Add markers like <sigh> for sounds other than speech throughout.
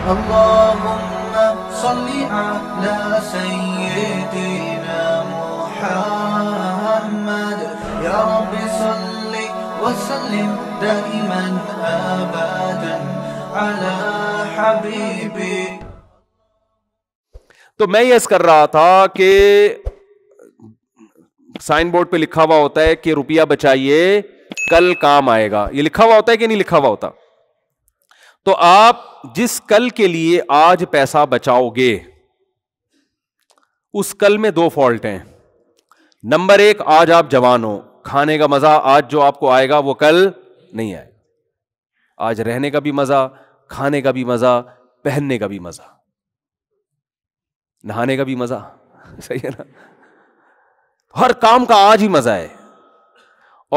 اللهم صل على سيدنا محمد يا رب صل وسلم دائما على حبيبي तो मैं यस कर रहा था कि साइन बोर्ड पे लिखा हुआ होता है कि रुपया बचाइए कल काम आएगा ये लिखा हुआ होता है कि नहीं लिखा हुआ होता तो आप जिस कल के लिए आज पैसा बचाओगे उस कल में दो फॉल्ट हैं नंबर एक आज आप जवान हो खाने का मजा आज जो आपको आएगा वो कल नहीं आएगा आज रहने का भी मजा खाने का भी मजा पहनने का भी मजा नहाने का भी मजा <laughs> सही है ना हर काम का आज ही मजा है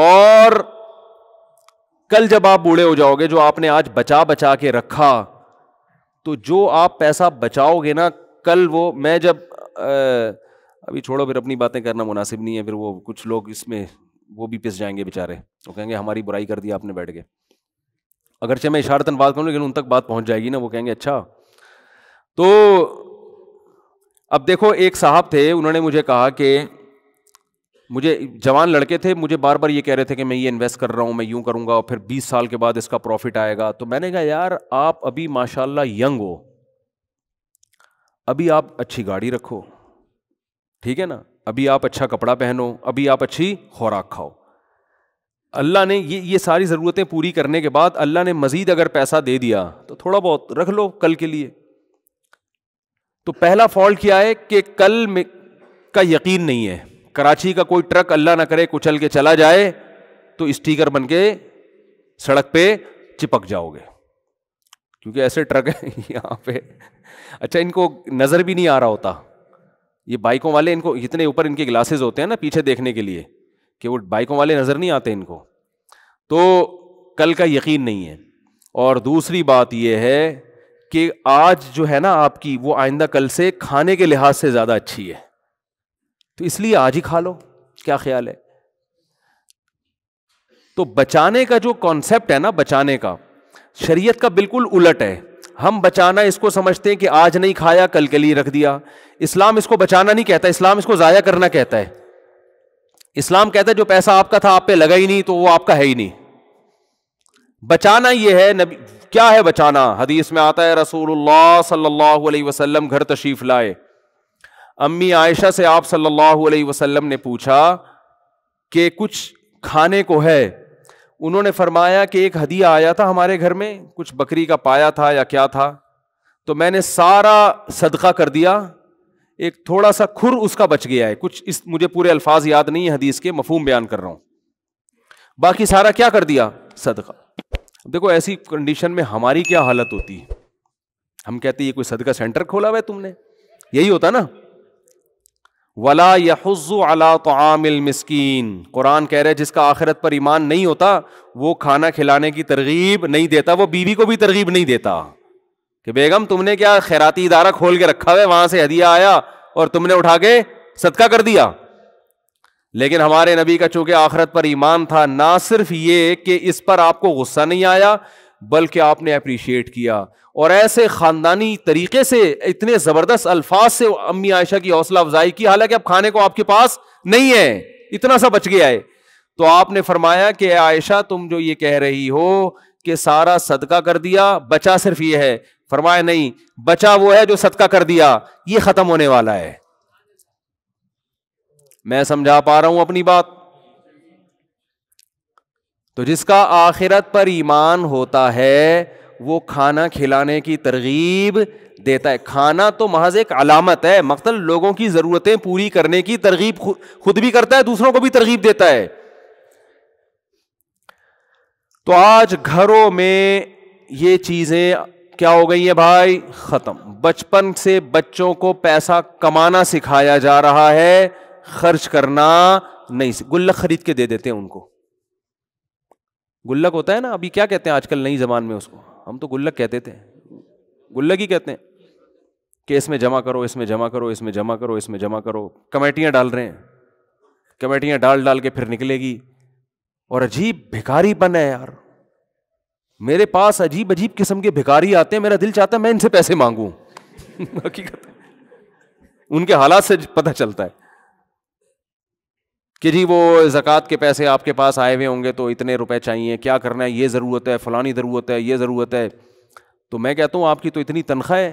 और कल जब आप बूढ़े हो जाओगे जो आपने आज बचा बचा के रखा तो जो आप पैसा बचाओगे ना कल वो मैं जब आ, अभी छोड़ो फिर अपनी बातें करना मुनासिब नहीं है फिर वो कुछ लोग इसमें वो भी पिस जाएंगे बेचारे वो कहेंगे हमारी बुराई कर दी आपने बैठ के चाहे मैं इशारतन बात करूँ लेकिन उन तक बात पहुँच जाएगी ना वो कहेंगे अच्छा तो अब देखो एक साहब थे उन्होंने मुझे कहा कि मुझे जवान लड़के थे मुझे बार बार ये कह रहे थे कि मैं ये इन्वेस्ट कर रहा हूँ मैं यूँ करूँगा और फिर 20 साल के बाद इसका प्रॉफिट आएगा तो मैंने कहा यार आप अभी माशाल्लाह यंग हो अभी आप अच्छी गाड़ी रखो ठीक है ना अभी आप अच्छा कपड़ा पहनो अभी आप अच्छी खुराक खाओ अल्लाह ने ये ये सारी ज़रूरतें पूरी करने के बाद अल्लाह ने मज़ीद अगर पैसा दे दिया तो थोड़ा बहुत रख लो कल के लिए तो पहला फॉल्ट क्या है कि कल में का यकीन नहीं है कराची का कोई ट्रक अल्लाह ना करे कुचल के चला जाए तो स्टीकर बन के सड़क पे चिपक जाओगे क्योंकि ऐसे ट्रक हैं <laughs> यहाँ पे अच्छा इनको नज़र भी नहीं आ रहा होता ये बाइकों वाले इनको इतने ऊपर इनके ग्लासेस होते हैं ना पीछे देखने के लिए कि वो बाइकों वाले नज़र नहीं आते इनको तो कल का यकीन नहीं है और दूसरी बात ये है कि आज जो है ना आपकी वो आइंदा कल से खाने के लिहाज से ज़्यादा अच्छी है तो इसलिए आज ही खा लो क्या ख्याल है तो बचाने का जो कॉन्सेप्ट है ना बचाने का शरीयत का बिल्कुल उलट है हम बचाना इसको समझते हैं कि आज नहीं खाया कल के लिए रख दिया इस्लाम इसको बचाना नहीं कहता इस्लाम इसको ज़ाया करना कहता है इस्लाम कहता है जो पैसा आपका था आप पे लगा ही नहीं तो वो आपका है ही नहीं बचाना ये है नबी क्या है बचाना हदीस में आता है रसूलुल्लाह सल्लल्लाहु अलैहि वसल्लम घर तशरीफ लाए अम्मी आयशा से आप सल्लल्लाहु अलैहि वसल्लम ने पूछा कि कुछ खाने को है उन्होंने फरमाया कि एक हदिया आया था हमारे घर में कुछ बकरी का पाया था या क्या था तो मैंने सारा सदका कर दिया एक थोड़ा सा खुर उसका बच गया है कुछ इस मुझे पूरे अल्फाज याद नहीं है हदीस के मफहम बयान कर रहा हूँ बाकी सारा क्या कर दिया सदका देखो ऐसी कंडीशन में हमारी क्या हालत होती है हम कहते हैं ये कोई सदका सेंटर खोला हुआ है तुमने यही होता ना वला यहज़ु अला तआमिल मिसकीन कुरान कह रहे है जिसका आखिरत पर ईमान नहीं होता वो खाना खिलाने की तरगीब नहीं देता वो बीवी को भी तरगीब नहीं देता कि बेगम तुमने क्या खैराती इदारा खोल के रखा हुआ है वहां से हदिया आया और तुमने उठा के सदका कर दिया लेकिन हमारे नबी का चूंकि आखरत पर ईमान था ना सिर्फ ये कि इस पर आपको गुस्सा नहीं आया बल्कि आपने अप्रिशिएट किया और ऐसे खानदानी तरीके से इतने जबरदस्त अल्फाज से अम्मी आयशा की हौसला अफजाई की हालांकि अब खाने को आपके पास नहीं है इतना सा बच गया है तो आपने फरमाया कि आयशा तुम जो ये कह रही हो कि सारा सदका कर दिया बचा सिर्फ ये है फरमाया नहीं बचा वो है जो सदका कर दिया ये खत्म होने वाला है मैं समझा पा रहा हूं अपनी बात तो जिसका आखिरत पर ईमान होता है वो खाना खिलाने की तरगीब देता है खाना तो महज एक अलामत है मकतल लोगों की ज़रूरतें पूरी करने की तरगीब खुद भी करता है दूसरों को भी तरगीब देता है तो आज घरों में ये चीज़ें क्या हो गई है भाई ख़त्म बचपन से बच्चों को पैसा कमाना सिखाया जा रहा है खर्च करना नहीं गुल्लक खरीद के दे देते हैं उनको गुल्लक होता है ना अभी क्या कहते हैं आजकल नई ज़बान में उसको हम तो गुल्लक कहते थे गुल्लक ही कहते हैं कि इसमें जमा करो इसमें जमा करो इसमें जमा करो इसमें जमा करो कमेटियाँ डाल रहे हैं कमेटियाँ डाल डाल के फिर निकलेगी और अजीब बन है यार मेरे पास अजीब अजीब किस्म के भिखारी आते हैं मेरा दिल चाहता है मैं इनसे पैसे मांगू <laughs> हकीकत उनके हालात से पता चलता है कि जी वो ज़क़़त के पैसे आपके पास आए हुए होंगे तो इतने रुपए चाहिए क्या करना है ये ज़रूरत है फ़लानी ज़रूरत है ये ज़रूरत है तो मैं कहता हूँ आपकी तो इतनी तनख्वाह है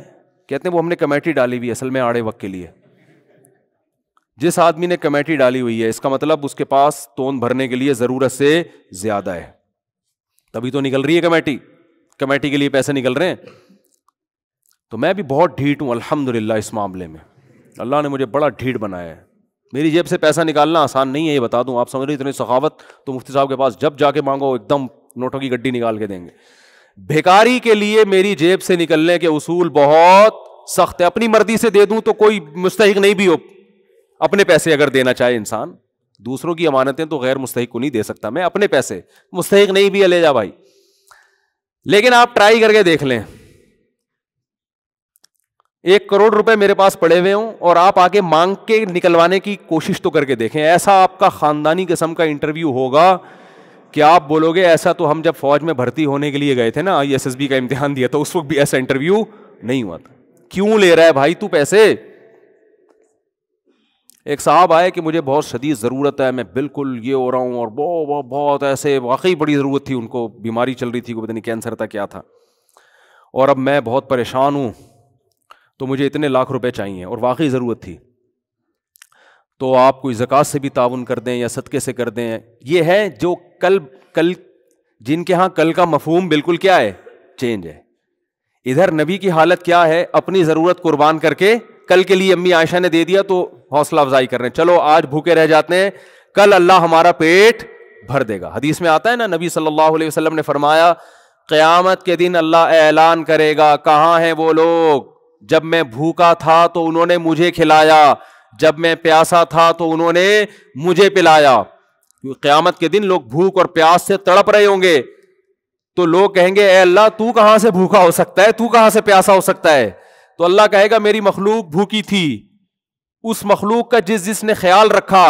कहते हैं वो हमने कमेटी डाली हुई असल में आड़े वक्त के लिए जिस आदमी ने कमेटी डाली हुई है इसका मतलब उसके पास तोन भरने के लिए ज़रूरत से ज़्यादा है तभी तो निकल रही है कमेटी कमेटी के लिए पैसे निकल रहे हैं तो मैं भी बहुत ढीठ हूँ अलहमदिल्ला इस मामले में अल्लाह ने मुझे बड़ा ढीठ बनाया है मेरी जेब से पैसा निकालना आसान नहीं है ये बता दूं आप समझ रहे इतनी सखावत तो मुफ्ती साहब के पास जब जाके मांगो एकदम नोटों की गड्डी निकाल के देंगे भिकारी के लिए मेरी जेब से निकलने के उसूल बहुत सख्त है अपनी मर्जी से दे दूं तो कोई मुस्तक नहीं भी हो अपने पैसे अगर देना चाहे इंसान दूसरों की अमानतें तो गैर मुस्तक को नहीं दे सकता मैं अपने पैसे मुस्तक नहीं भी है ले जा भाई लेकिन आप ट्राई करके देख लें एक करोड़ रुपए मेरे पास पड़े हुए हों और आप आगे मांग के निकलवाने की कोशिश तो करके देखें ऐसा आपका ख़ानदानी किस्म का इंटरव्यू होगा कि आप बोलोगे ऐसा तो हम जब फौज में भर्ती होने के लिए गए थे ना आई एस एस बी का इम्तिहान दिया था तो उस वक्त भी ऐसा इंटरव्यू नहीं हुआ था क्यों ले रहा है भाई तू पैसे एक साहब आए कि मुझे बहुत शदीद ज़रूरत है मैं बिल्कुल ये हो रहा हूँ और बहुत बहुत बहुत ऐसे वाकई बड़ी ज़रूरत थी उनको बीमारी चल रही थी को पता नहीं कैंसर था क्या था और अब मैं बहुत परेशान हूँ तो मुझे इतने लाख रुपए चाहिए और वाकई ज़रूरत थी तो आप कोई जक़ात से भी ताउन कर दें या सदक़े से कर दें ये है जो कल कल जिनके यहाँ कल का मफहूम बिल्कुल क्या है चेंज है इधर नबी की हालत क्या है अपनी ज़रूरत कुर्बान करके कल के लिए अम्मी आयशा ने दे दिया तो हौसला अफजाई कर रहे हैं चलो आज भूखे रह जाते हैं कल अल्लाह हमारा पेट भर देगा हदीस में आता है ना नबी सल्लल्लाहु अलैहि वसल्लम ने फरमाया क़यामत के दिन अल्लाह ऐलान करेगा कहाँ हैं वो लोग जब मैं भूखा था तो उन्होंने मुझे खिलाया जब मैं प्यासा था तो उन्होंने मुझे पिलाया क्यामत के दिन लोग भूख और प्यास से तड़प रहे होंगे तो लोग कहेंगे ए अल्लाह तू कहां से भूखा हो सकता है तू कहां से प्यासा हो सकता है तो अल्लाह कहेगा मेरी मखलूक भूखी थी उस मखलूक का जिस जिसने ख्याल रखा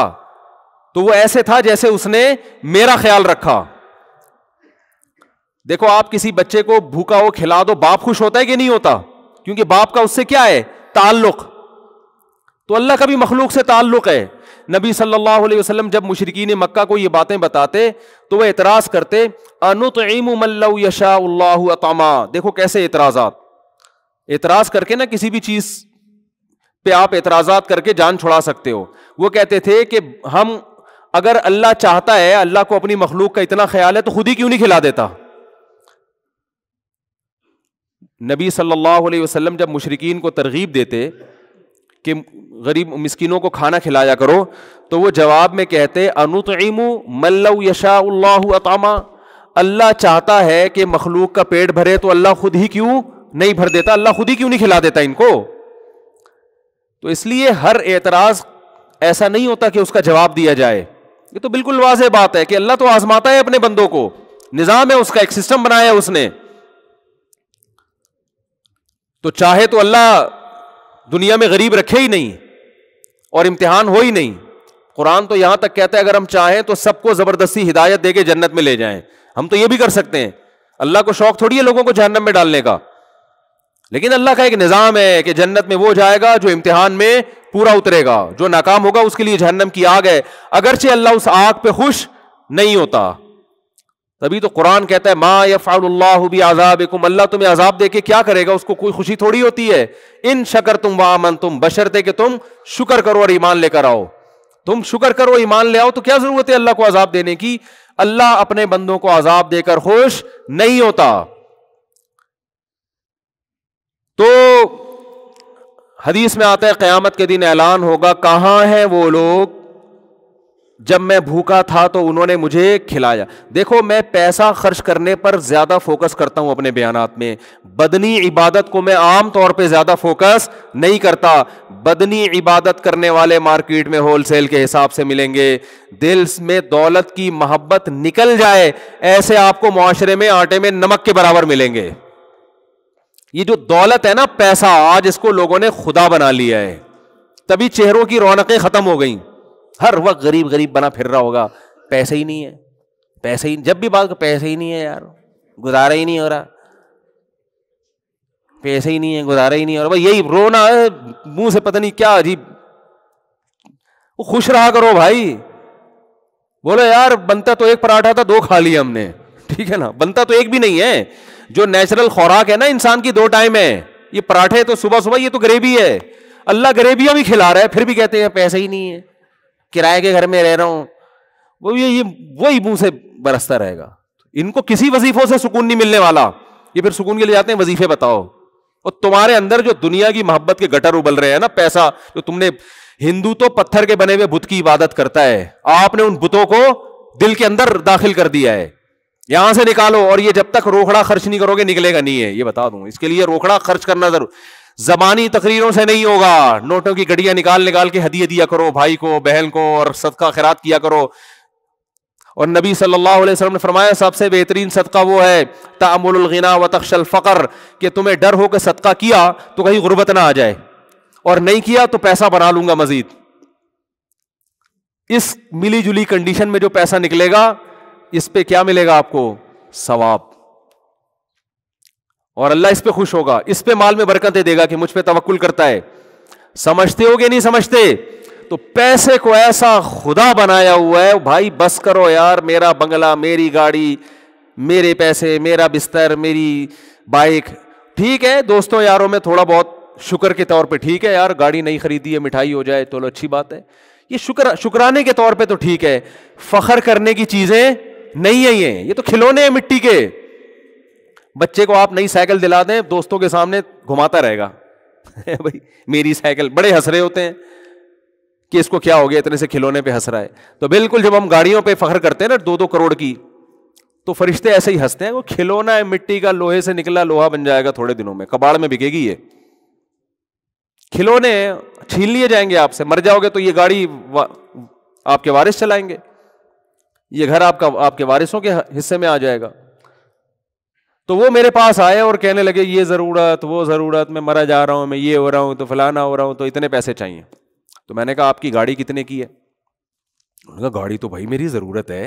तो वो ऐसे था जैसे उसने मेरा ख्याल रखा देखो आप किसी बच्चे को भूखा हो खिला दो बाप खुश होता है कि नहीं होता क्योंकि बाप का उससे क्या है ताल्लुक तो अल्लाह का भी मखलूक से ताल्लुक है नबी सल्लल्लाहु अलैहि वसल्लम जब मुशरकिन मक्का को ये बातें बताते तो वह एतराज़ करते अनुतमशातमा देखो कैसे एतराज़ात एतराज़ करके ना किसी भी चीज़ पे आप एतराज़ात करके जान छुड़ा सकते हो वो कहते थे कि हम अगर अल्लाह चाहता है अल्लाह को अपनी मखलूक का इतना ख्याल है तो खुद ही क्यों नहीं खिला देता नबी सल्लल्लाहु अलैहि वसल्लम जब मुशरकिन को तरगीब देते कि गरीब मिसकिनों को खाना खिलाया करो तो वो जवाब में कहते अनुतमु मल्लऊ यशाउल्लातामा अल्लाह चाहता है कि मखलूक का पेट भरे तो अल्लाह खुद ही क्यों नहीं भर देता अल्लाह खुद ही क्यों नहीं खिला देता इनको तो इसलिए हर एतराज़ ऐसा नहीं होता कि उसका जवाब दिया जाए ये तो बिल्कुल वाजह बात है कि अल्लाह तो आजमाता है अपने बंदों को निज़ाम है उसका एक सिस्टम बनाया है उसने तो चाहे तो अल्लाह दुनिया में गरीब रखे ही नहीं और इम्तिहान हो ही नहीं कुरान तो यहां तक कहता है अगर हम चाहें तो सबको जबरदस्ती हिदायत दे के जन्नत में ले जाएं हम तो ये भी कर सकते हैं अल्लाह को शौक थोड़ी है लोगों को जहन्नम में डालने का लेकिन अल्लाह का एक निज़ाम है कि जन्नत में वो जाएगा जो इम्तिहान में पूरा उतरेगा जो नाकाम होगा उसके लिए जहन्नम की आग है अगरचे अल्लाह उस आग पे खुश नहीं होता तभी तो कुरान कहता है मा यफ़ाउल्लाबी आज़ाब कुम अल्लाह तुम्हें अजाब दे के क्या करेगा उसको कोई खुशी थोड़ी होती है इन शकर तुम वामन तुम बशरते कि तुम शुक्र करो और ईमान लेकर आओ तुम शुक्र करो ईमान ले आओ तो क्या जरूरत है अल्लाह को आजाब देने की अल्लाह अपने बंदों को आजाब देकर खुश नहीं होता तो हदीस में आता है क्यामत के दिन ऐलान होगा कहां है वो लोग जब मैं भूखा था तो उन्होंने मुझे खिलाया देखो मैं पैसा खर्च करने पर ज्यादा फोकस करता हूं अपने बयान में बदनी इबादत को मैं आम तौर पे ज्यादा फोकस नहीं करता बदनी इबादत करने वाले मार्केट में होलसेल के हिसाब से मिलेंगे दिल में दौलत की मोहब्बत निकल जाए ऐसे आपको माशरे में आटे में नमक के बराबर मिलेंगे ये जो दौलत है ना पैसा आज इसको लोगों ने खुदा बना लिया है तभी चेहरों की रौनकें खत्म हो गई हर वक्त गरीब गरीब बना फिर रहा होगा पैसे ही नहीं है पैसे ही जब भी बात पैसे ही नहीं है यार गुजारा ही नहीं हो रहा पैसे ही नहीं है गुजारा ही नहीं हो रहा भाई यही रोना है मुंह से पता नहीं क्या अजीब खुश रहा करो भाई बोलो यार बनता तो एक पराठा था दो खा लिया हमने ठीक है ना बनता तो एक भी नहीं है जो नेचुरल खुराक है ना इंसान की दो टाइम है ये पराठे तो सुबह सुबह ये तो गरीबी है अल्लाह गरीबियां भी खिला रहा है फिर भी कहते हैं पैसे ही नहीं है किराए के घर में रह रहा हूं वो ये ये वही मुंह से बरसता रहेगा इनको किसी वजीफों से सुकून नहीं मिलने वाला ये फिर सुकून के लिए जाते हैं वजीफे बताओ और तुम्हारे अंदर जो दुनिया की मोहब्बत के गटर उबल रहे हैं ना पैसा जो तुमने हिंदू तो पत्थर के बने हुए बुत की इबादत करता है आपने उन बुतों को दिल के अंदर दाखिल कर दिया है यहां से निकालो और ये जब तक रोकड़ा खर्च नहीं करोगे निकलेगा नहीं है ये बता दूं इसके लिए रोकड़ा खर्च करना जरूर जबानी तकरीरों से नहीं होगा नोटों की गड़ियां निकाल निकाल के हदिये दिया करो भाई को बहन को और सदका खैरात किया करो और नबी सल्लल्लाहु अलैहि वसल्लम ने फरमाया सबसे बेहतरीन सदका वो है तामुलगिना व तखशल फ़कर कि तुम्हें डर हो कि सदका किया तो कहीं गुर्बत ना आ जाए और नहीं किया तो पैसा बना लूंगा मजीद इस मिली जुली कंडीशन में जो पैसा निकलेगा इस पर क्या मिलेगा आपको सवाब और अल्लाह इस पर खुश होगा इस पर माल में बरकतें देगा कि मुझ पर तवक्ल करता है समझते हो गए नहीं समझते तो पैसे को ऐसा खुदा बनाया हुआ है भाई बस करो यार मेरा बंगला मेरी गाड़ी मेरे पैसे मेरा बिस्तर मेरी बाइक ठीक है दोस्तों यारों में थोड़ा बहुत शुक्र के तौर पे ठीक है यार गाड़ी नहीं खरीदी है मिठाई हो जाए तो लो अच्छी बात है ये शुक्र शुक्राने के तौर पे तो ठीक है फखर करने की चीजें नहीं है ये ये तो खिलौने हैं मिट्टी के बच्चे को आप नई साइकिल दिला दें दोस्तों के सामने घुमाता रहेगा <laughs> भाई मेरी साइकिल बड़े हंस रहे होते हैं कि इसको क्या हो गया इतने से खिलौने पे हंस रहा है तो बिल्कुल जब हम गाड़ियों पे फख्र करते हैं ना दो दो करोड़ की तो फरिश्ते ऐसे ही हंसते हैं वो खिलौना है मिट्टी का लोहे से निकला लोहा बन जाएगा थोड़े दिनों में कबाड़ में बिकेगी ये खिलौने छीन लिए जाएंगे आपसे मर जाओगे तो ये गाड़ी वा, आपके वारिस चलाएंगे ये घर आपका आपके वारिसों के हिस्से में आ जाएगा तो वो मेरे पास आए और कहने लगे ये ज़रूरत वो ज़रूरत मैं मरा जा रहा हूं मैं ये हो रहा हूं तो फलाना हो रहा हूं तो इतने पैसे चाहिए तो मैंने कहा आपकी गाड़ी कितने की है उन्होंने कहा गाड़ी तो भाई मेरी ज़रूरत है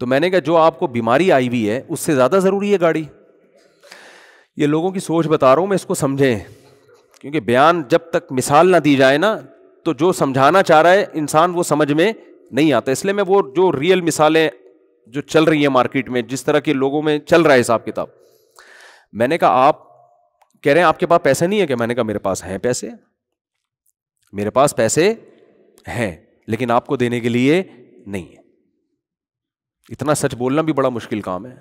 तो मैंने कहा जो आपको बीमारी आई हुई है उससे ज़्यादा ज़रूरी है गाड़ी ये लोगों की सोच बता रहा हूं मैं इसको समझे क्योंकि बयान जब तक मिसाल ना दी जाए ना तो जो समझाना चाह रहा है इंसान वो समझ में नहीं आता इसलिए मैं वो जो रियल मिसालें जो चल रही है मार्केट में जिस तरह के लोगों में चल रहा है हिसाब किताब मैंने कहा आप कह रहे हैं आपके पास पैसे नहीं है क्या मैंने कहा मेरे पास हैं पैसे मेरे पास पैसे हैं लेकिन आपको देने के लिए नहीं है इतना सच बोलना भी बड़ा मुश्किल काम है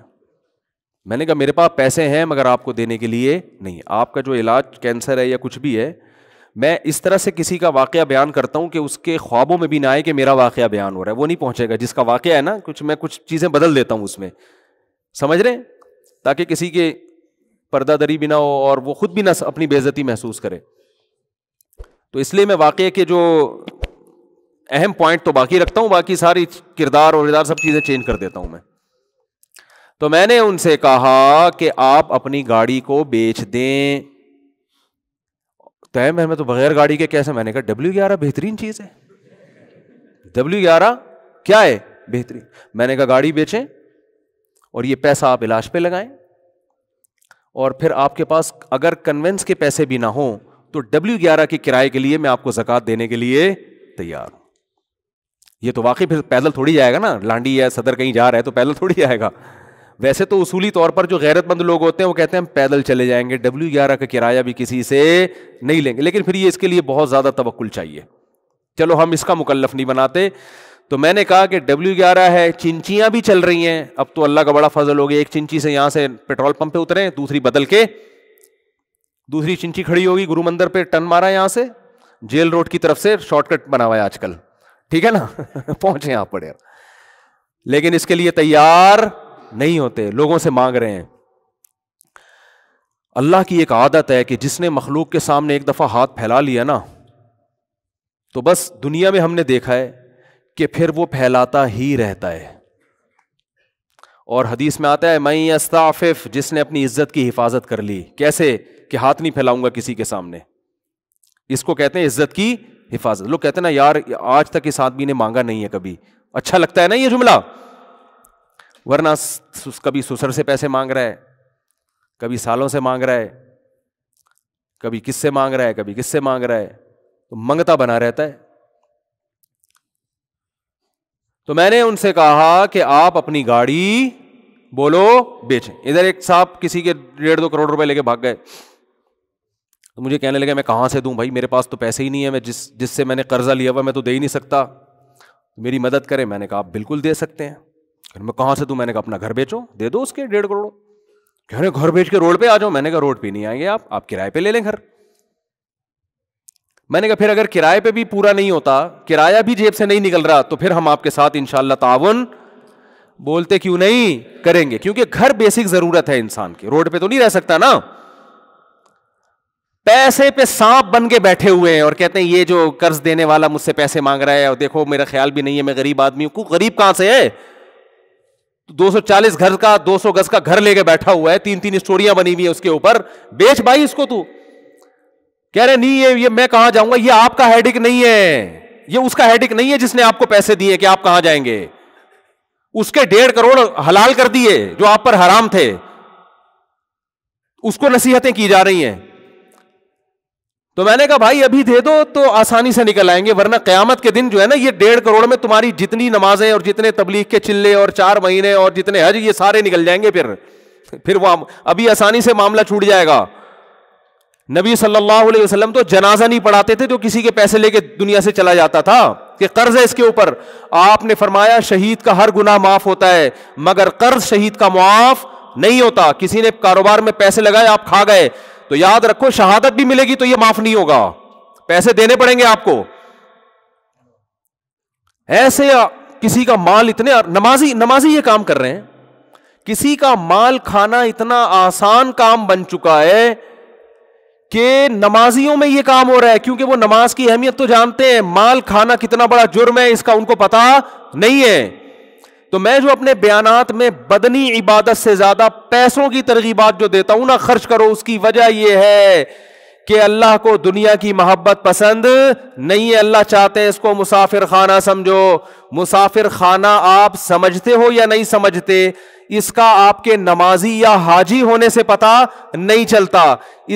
मैंने कहा मेरे पास पैसे हैं मगर आपको देने के लिए नहीं आपका जो इलाज कैंसर है या कुछ भी है मैं इस तरह से किसी का वाक़ बयान करता हूँ कि उसके ख्वाबों में भी ना आए कि मेरा वाक़ बयान हो रहा है वो नहीं पहुँचेगा जिसका वाक़ है ना कुछ मैं कुछ चीज़ें बदल देता हूँ उसमें समझ रहे हैं ताकि किसी के दरी भी ना हो और वो खुद भी ना अपनी बेजती महसूस करे तो इसलिए मैं वाक़ के जो अहम पॉइंट तो बाकी रखता हूँ बाकी सारी किरदार और इदार सब चीज़ें चेंज कर देता हूँ मैं तो मैंने उनसे कहा कि आप अपनी गाड़ी को बेच दें तय में मैं तो बगैर गाड़ी के कैसे मैंने कहा डब्ल्यू ग्यारह बेहतरीन चीज़ है डब्ल्यू ग्यारह क्या है बेहतरीन मैंने कहा गाड़ी बेचें और ये पैसा आप इलाज पे लगाएं और फिर आपके पास अगर कन्वेंस के पैसे भी ना हो तो डब्ल्यू ग्यारह के किराए के लिए मैं आपको जक़ात देने के लिए तैयार हूं ये तो वाकई फिर पैदल थोड़ी जाएगा ना लांडी या सदर कहीं जा रहा है तो पैदल थोड़ी जाएगा वैसे तो उसूली तौर पर जो गैरतमंद लोग होते हैं वो कहते हैं हम पैदल चले जाएंगे डब्ल्यू ग्यारह का किराया भी किसी से नहीं लेंगे लेकिन फिर ये इसके लिए बहुत ज़्यादा तवक्ल चाहिए चलो हम इसका मुकल्फ नहीं बनाते तो मैंने कहा कि डब्ल्यू ग्यारह है चिंचियां भी चल रही हैं अब तो अल्लाह का बड़ा फजल हो गया एक चिंची से यहां से पेट्रोल पंप पे उतरे दूसरी बदल के दूसरी चिंची खड़ी होगी गुरु मंदिर पर टन मारा यहां से जेल रोड की तरफ से शॉर्टकट बना हुआ है आजकल ठीक है ना <laughs> पहुंचे यहां पर लेकिन इसके लिए तैयार नहीं होते लोगों से मांग रहे हैं अल्लाह की एक आदत है कि जिसने मखलूक के सामने एक दफ़ा हाथ फैला लिया ना तो बस दुनिया में हमने देखा है कि फिर वो फैलाता ही रहता है और हदीस में आता है मई अस्ताफिफ जिसने अपनी इज्जत की हिफाजत कर ली कैसे कि हाथ नहीं फैलाऊंगा किसी के सामने इसको कहते हैं इज्जत की हिफाजत लोग कहते हैं ना यार आज तक इस आदमी ने मांगा नहीं है कभी अच्छा लगता है ना ये जुमला वरना कभी सुसर से पैसे मांग रहा है कभी सालों से मांग रहा है कभी किससे मांग रहा है कभी किससे मांग रहा है तो मंगता बना रहता है तो मैंने उनसे कहा कि आप अपनी गाड़ी बोलो बेचें इधर एक साहब किसी के डेढ़ दो करोड़ रुपए लेके भाग गए तो मुझे कहने लगे मैं कहाँ से दूं भाई मेरे पास तो पैसे ही नहीं है मैं जिस जिससे मैंने कर्जा लिया हुआ मैं तो दे ही नहीं सकता मेरी मदद करें मैंने कहा आप बिल्कुल दे सकते हैं घर में कहाँ से तू मैंने कहा अपना घर बेचो दे दो उसके डेढ़ करोड़ कह रहे घर बेच के रोड पे आ जाओ मैंने कहा रोड पे नहीं आएंगे आप आप किराए पे ले लें घर मैंने कहा फिर अगर किराए पे भी पूरा नहीं होता किराया भी जेब से नहीं निकल रहा तो फिर हम आपके साथ इंशाला तावन बोलते क्यों नहीं करेंगे क्योंकि घर बेसिक जरूरत है इंसान की रोड पे तो नहीं रह सकता ना पैसे पे सांप बन के बैठे हुए हैं और कहते हैं ये जो कर्ज देने वाला मुझसे पैसे मांग रहा है और देखो मेरा ख्याल भी नहीं है मैं गरीब आदमी हूं गरीब कहां से है 240 घर का 200 गज का घर लेके बैठा हुआ है तीन तीन स्टोरियां बनी हुई है उसके ऊपर बेच भाई इसको तू कह रहे नहीं ये ये मैं कहां जाऊंगा ये आपका हेडिक नहीं है ये उसका हेडिक नहीं है जिसने आपको पैसे दिए कि आप कहां जाएंगे उसके डेढ़ करोड़ हलाल कर दिए जो आप पर हराम थे उसको नसीहतें की जा रही हैं तो मैंने कहा भाई अभी दे दो तो आसानी से निकल आएंगे वरना क्यामत के दिन जो है ना ये डेढ़ करोड़ में तुम्हारी जितनी नमाजें और जितने तबलीग के चिल्ले और चार महीने और जितने हज ये सारे निकल जाएंगे फिर फिर वहां अभी आसानी से मामला छूट जाएगा नबी सल्लल्लाहु अलैहि वसल्लम तो जनाजा नहीं पढ़ाते थे जो किसी के पैसे लेके दुनिया से चला जाता था कि कर्ज है इसके ऊपर आपने फरमाया शहीद का हर गुनाह माफ होता है मगर कर्ज शहीद का मुआफ नहीं होता किसी ने कारोबार में पैसे लगाए आप खा गए तो याद रखो शहादत भी मिलेगी तो ये माफ नहीं होगा पैसे देने पड़ेंगे आपको ऐसे किसी का माल इतने नमाजी नमाजी ये काम कर रहे हैं किसी का माल खाना इतना आसान काम बन चुका है कि नमाजियों में यह काम हो रहा है क्योंकि वो नमाज की अहमियत तो जानते हैं माल खाना कितना बड़ा जुर्म है इसका उनको पता नहीं है तो मैं जो अपने बयानात में बदनी इबादत से ज्यादा पैसों की तरगीबात जो देता हूं ना खर्च करो उसकी वजह यह है कि अल्लाह को दुनिया की मोहब्बत पसंद नहीं है अल्लाह चाहते हैं इसको मुसाफिर खाना समझो मुसाफिर खाना आप समझते हो या नहीं समझते इसका आपके नमाजी या हाजी होने से पता नहीं चलता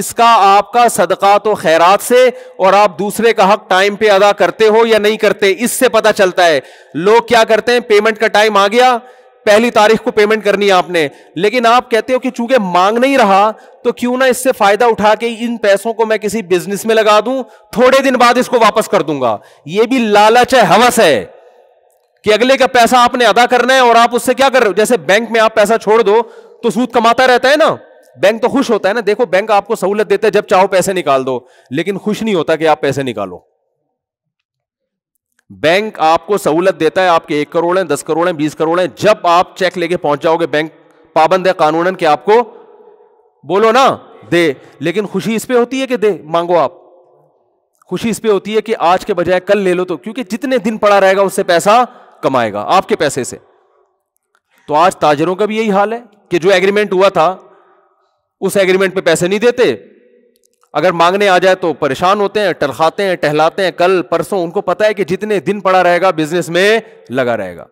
इसका आपका सदका तो खैरात से और आप दूसरे का हक टाइम पे अदा करते हो या नहीं करते इससे पता चलता है लोग क्या करते हैं पेमेंट का टाइम आ गया पहली तारीख को पेमेंट करनी है आपने लेकिन आप कहते हो कि चूंकि मांग नहीं रहा तो क्यों ना इससे फायदा उठा के इन पैसों को मैं किसी बिजनेस में लगा दूं थोड़े दिन बाद इसको वापस कर दूंगा यह भी लालच है हवस है कि अगले का पैसा आपने अदा करना है और आप उससे क्या कर रहे हो जैसे बैंक में आप पैसा छोड़ दो तो सूद कमाता रहता है ना बैंक तो खुश होता है ना देखो बैंक आपको सहूलत देते है जब चाहो पैसे निकाल दो लेकिन खुश नहीं होता कि आप पैसे निकालो बैंक आपको सहूलत देता है आपके एक करोड़ है दस करोड़ है बीस करोड़ है जब आप चेक लेके पहुंच जाओगे बैंक पाबंद है कानूनन के आपको बोलो ना दे लेकिन खुशी इस पे होती है कि दे मांगो आप खुशी इस पे होती है कि आज के बजाय कल ले लो तो क्योंकि जितने दिन पड़ा रहेगा उससे पैसा कमाएगा आपके पैसे से तो आज ताजरों का भी यही हाल है कि जो एग्रीमेंट हुआ था उस एग्रीमेंट पे पैसे नहीं देते अगर मांगने आ जाए तो परेशान होते हैं टलखाते हैं टहलाते हैं कल परसों उनको पता है कि जितने दिन पड़ा रहेगा बिजनेस में लगा रहेगा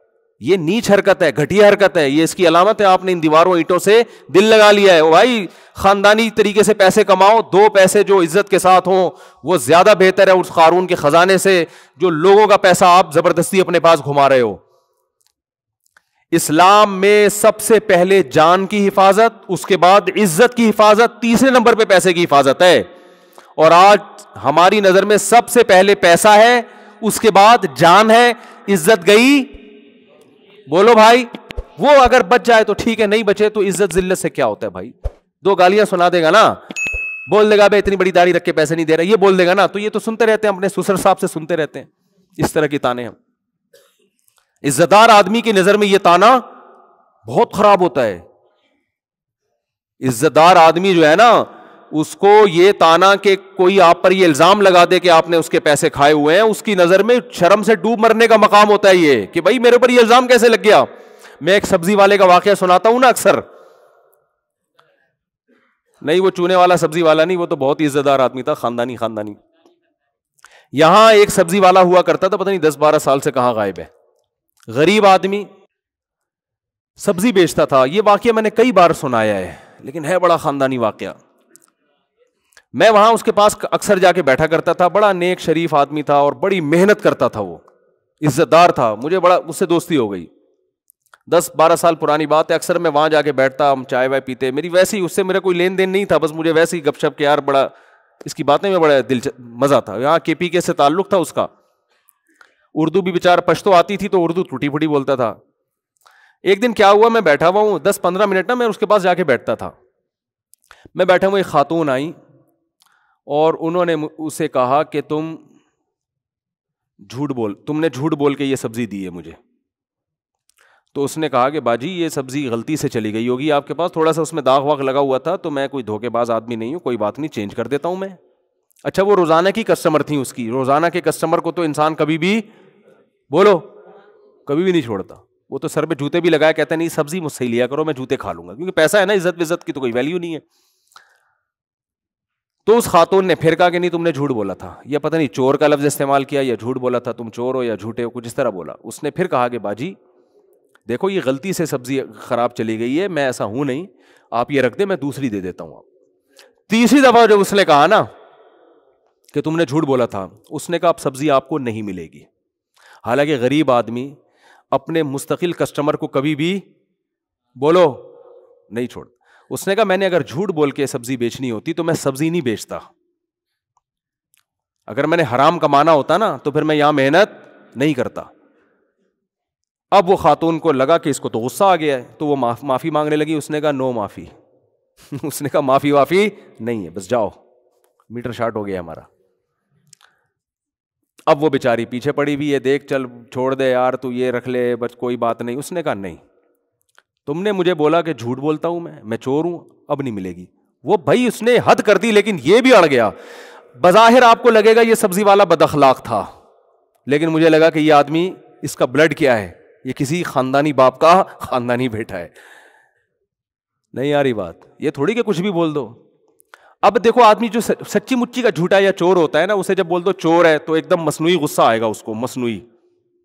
ये नीच हरकत है घटिया हरकत है ये इसकी अलामत है आपने इन दीवारों ईंटों से दिल लगा लिया है भाई खानदानी तरीके से पैसे कमाओ दो पैसे जो इज्जत के साथ हो वो ज्यादा बेहतर है उस कानून के खजाने से जो लोगों का पैसा आप जबरदस्ती अपने पास घुमा रहे हो इस्लाम में सबसे पहले जान की हिफाजत उसके बाद इज्जत की हिफाजत तीसरे नंबर पे पैसे की हिफाजत है और आज हमारी नजर में सबसे पहले पैसा है उसके बाद जान है इज्जत गई बोलो भाई वो अगर बच जाए तो ठीक है नहीं बचे तो इज्जत जिल्लत से क्या होता है भाई दो गालियां सुना देगा ना बोल देगा भाई इतनी बड़ी दाढ़ी रख के पैसे नहीं दे रहा ये बोल देगा ना तो ये तो सुनते रहते हैं अपने सुसर साहब से सुनते रहते हैं इस तरह की ताने हम इज्जतदार आदमी की नजर में यह ताना बहुत खराब होता है इज्जतदार आदमी जो है ना उसको ये ताना के कोई आप पर ये इल्जाम लगा दे कि आपने उसके पैसे खाए हुए हैं उसकी नजर में शर्म से डूब मरने का मकाम होता है ये कि भाई मेरे ऊपर ये इल्जाम कैसे लग गया मैं एक सब्जी वाले का वाक्य सुनाता हूं ना अक्सर नहीं वो चूने वाला सब्जी वाला नहीं वो तो बहुत ही इज्जतदार आदमी था खानदानी खानदानी यहां एक सब्जी वाला हुआ करता था पता नहीं दस बारह साल से कहां गायब है गरीब आदमी सब्जी बेचता था ये वाक्य मैंने कई बार सुनाया है लेकिन है बड़ा खानदानी वाक्य मैं वहां उसके पास अक्सर जाके बैठा करता था बड़ा नेक शरीफ आदमी था और बड़ी मेहनत करता था वो इज्जतदार था मुझे बड़ा उससे दोस्ती हो गई दस बारह साल पुरानी बात है अक्सर मैं वहां जाके बैठता हम चाय वाय पीते मेरी वैसे ही उससे मेरा कोई लेन देन नहीं था बस मुझे वैसे ही गपशप के यार बड़ा इसकी बातें में बड़ा दिल मज़ा था यहाँ के पी के से ताल्लुक था उसका उर्दू भी बेचार पश्तो आती थी तो उर्दू टूटी फूटी बोलता था एक दिन क्या हुआ मैं बैठा हुआ हूँ दस पंद्रह मिनट ना मैं उसके पास जाके बैठता था मैं बैठा हुआ एक खातून आई और उन्होंने उसे कहा कि तुम झूठ बोल तुमने झूठ बोल के ये सब्ज़ी दी है मुझे तो उसने कहा कि बाजी ये सब्ज़ी गलती से चली गई होगी आपके पास थोड़ा सा उसमें दाग वाग लगा हुआ था तो मैं कोई धोखेबाज आदमी नहीं हूँ कोई बात नहीं चेंज कर देता हूँ मैं अच्छा वो रोजाना की कस्टमर थी उसकी रोजाना के कस्टमर को तो इंसान कभी भी बोलो कभी भी नहीं छोड़ता वो तो सर पे जूते भी लगाया कहते नहीं सब्जी मुझसे ही लिया करो मैं जूते खा लूंगा क्योंकि पैसा है ना इज्जत विज्जत की तो कोई वैल्यू नहीं है तो उस खातून ने फिर कहा कि नहीं तुमने झूठ बोला था यह पता नहीं चोर का लफ्ज इस्तेमाल किया या झूठ बोला था तुम चोर हो या झूठे हो कुछ इस तरह बोला उसने फिर कहा कि बाजी देखो ये गलती से सब्जी खराब चली गई है मैं ऐसा हूं नहीं आप ये रख दे मैं दूसरी दे देता हूं आप तीसरी दफा जब उसने कहा ना कि तुमने झूठ बोला था उसने कहा अब सब्ज़ी आपको नहीं मिलेगी हालांकि गरीब आदमी अपने मुस्तकिल कस्टमर को कभी भी बोलो नहीं छोड़ उसने कहा मैंने अगर झूठ बोल के सब्ज़ी बेचनी होती तो मैं सब्ज़ी नहीं बेचता अगर मैंने हराम कमाना होता ना तो फिर मैं यहां मेहनत नहीं करता अब वो खातून को लगा कि इसको तो गुस्सा आ गया है तो वो माफ, माफ़ी मांगने लगी उसने कहा नो माफ़ी <laughs> उसने कहा माफ़ी वाफ़ी नहीं है बस जाओ मीटर शार्ट हो गया हमारा अब वो बेचारी पीछे पड़ी हुई है देख चल छोड़ दे यार तू ये रख ले बस कोई बात नहीं उसने कहा नहीं तुमने मुझे बोला कि झूठ बोलता हूं मैं मैं चोर हूं अब नहीं मिलेगी वो भाई उसने हद कर दी लेकिन ये भी अड़ गया बज़ाहिर आपको लगेगा ये सब्जी वाला बदखलाक था लेकिन मुझे लगा कि ये आदमी इसका ब्लड क्या है ये किसी खानदानी बाप का खानदानी बेटा है नहीं आ रही बात ये थोड़ी कि कुछ भी बोल दो अब देखो आदमी जो सच्ची मुच्ची का झूठा या चोर होता है ना उसे जब बोल दो चोर है तो एकदम मसनू गुस्सा आएगा उसको मसनू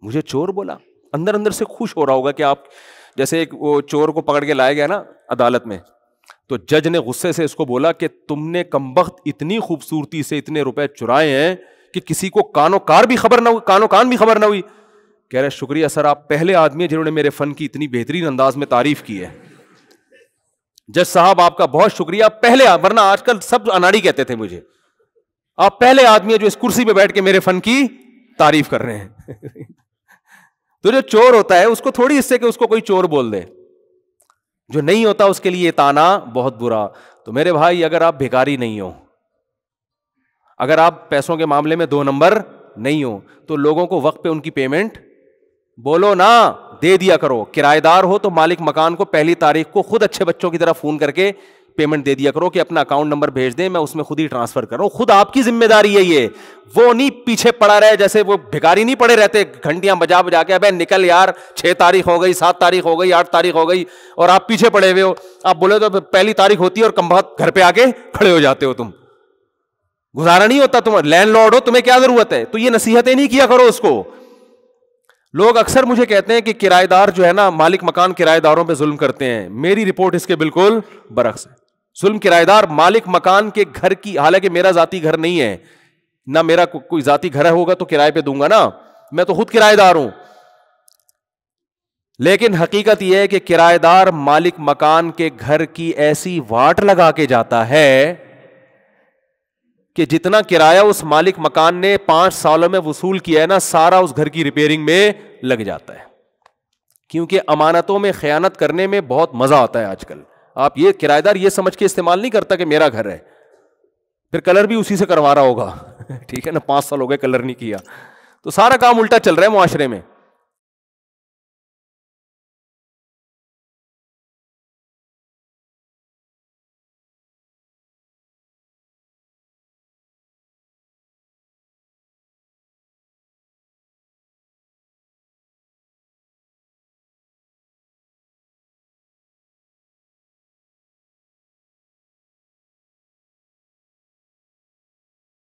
मुझे चोर बोला अंदर अंदर से खुश हो रहा होगा कि आप जैसे एक वो चोर को पकड़ के लाया गया ना अदालत में तो जज ने गुस्से से इसको बोला कि तुमने कम वक्त इतनी खूबसूरती से इतने रुपए चुराए हैं कि किसी को कानो कार भी खबर ना हुई कानो कान भी खबर ना हुई कह रहे शुक्रिया सर आप पहले आदमी हैं जिन्होंने मेरे फ़न की इतनी बेहतरीन अंदाज में तारीफ़ की है जज साहब आपका बहुत शुक्रिया पहले वरना आजकल सब अनाड़ी कहते थे मुझे आप पहले आदमी जो इस कुर्सी पे बैठ के मेरे फन की तारीफ कर रहे हैं <laughs> तो जो चोर होता है उसको थोड़ी हिस्से कि उसको कोई चोर बोल दे जो नहीं होता उसके लिए ताना बहुत बुरा तो मेरे भाई अगर आप भिकारी नहीं हो अगर आप पैसों के मामले में दो नंबर नहीं हो तो लोगों को वक्त पे उनकी पेमेंट बोलो ना दे दिया करो किराएदार हो तो मालिक मकान को पहली तारीख को खुद अच्छे बच्चों की तरह फ़ोन करके पेमेंट दे दिया करो कि अपना अकाउंट नंबर भेज दें मैं उसमें खुद ही ट्रांसफर कर खुद आपकी जिम्मेदारी है ये वो नहीं पीछे पड़ा रहे जैसे वो भिखारी नहीं पड़े रहते घंटियां बजा बजा के अबे निकल यार छह तारीख हो गई सात तारीख हो गई आठ तारीख हो गई और आप पीछे पड़े हुए हो आप बोले तो पहली तारीख होती है और कम बहुत घर पर आके खड़े हो जाते हो तुम गुजारा नहीं होता तुम लॉर्ड हो तुम्हें क्या जरूरत है तो ये नसीहतें नहीं किया करो उसको लोग अक्सर मुझे कहते हैं कि किराएदार जो है ना मालिक मकान किराएदारों पर जुल्म करते हैं मेरी रिपोर्ट इसके बिल्कुल बरक्स है जुल्म किराएदार मालिक मकान के घर की हालांकि मेरा जाति घर नहीं है ना मेरा को, कोई जाति घर होगा तो किराए पर दूंगा ना मैं तो खुद किराएदार हूं लेकिन हकीकत यह है कि किराएदार मालिक मकान के घर की ऐसी वाट लगा के जाता है कि जितना किराया उस मालिक मकान ने पांच सालों में वसूल किया है ना सारा उस घर की रिपेयरिंग में लग जाता है क्योंकि अमानतों में खयानत करने में बहुत मजा आता है आजकल आप ये किराएदार ये समझ के इस्तेमाल नहीं करता कि मेरा घर है फिर कलर भी उसी से करवा रहा होगा <laughs> ठीक है ना पांच साल हो गए कलर नहीं किया तो सारा काम उल्टा चल रहा है मुआशरे में